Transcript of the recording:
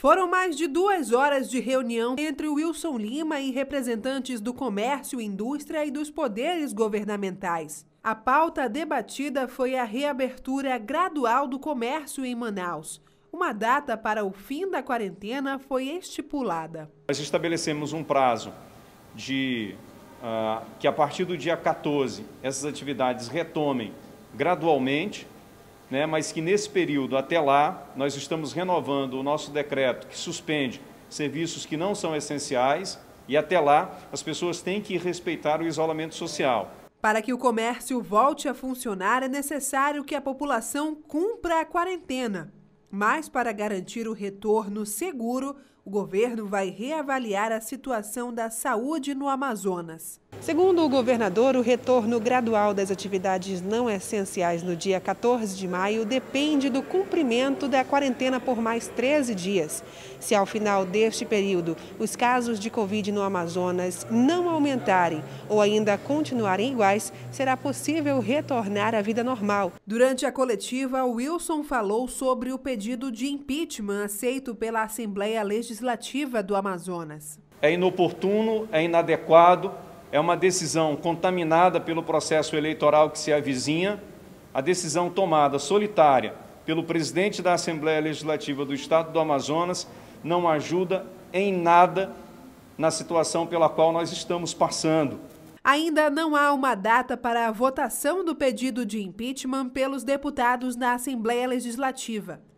Foram mais de duas horas de reunião entre Wilson Lima e representantes do comércio, indústria e dos poderes governamentais. A pauta debatida foi a reabertura gradual do comércio em Manaus. Uma data para o fim da quarentena foi estipulada. Nós estabelecemos um prazo de uh, que a partir do dia 14 essas atividades retomem gradualmente né, mas que nesse período até lá nós estamos renovando o nosso decreto que suspende serviços que não são essenciais e até lá as pessoas têm que respeitar o isolamento social. Para que o comércio volte a funcionar, é necessário que a população cumpra a quarentena. Mas, para garantir o retorno seguro, o governo vai reavaliar a situação da saúde no Amazonas. Segundo o governador, o retorno gradual das atividades não essenciais no dia 14 de maio depende do cumprimento da quarentena por mais 13 dias. Se ao final deste período os casos de Covid no Amazonas não aumentarem ou ainda continuarem iguais, será possível retornar à vida normal. Durante a coletiva, Wilson falou sobre o pedido de impeachment aceito pela Assembleia Legislativa do Amazonas. É inoportuno, é inadequado é uma decisão contaminada pelo processo eleitoral que se avizinha, a decisão tomada solitária pelo presidente da Assembleia Legislativa do Estado do Amazonas não ajuda em nada na situação pela qual nós estamos passando. Ainda não há uma data para a votação do pedido de impeachment pelos deputados na Assembleia Legislativa.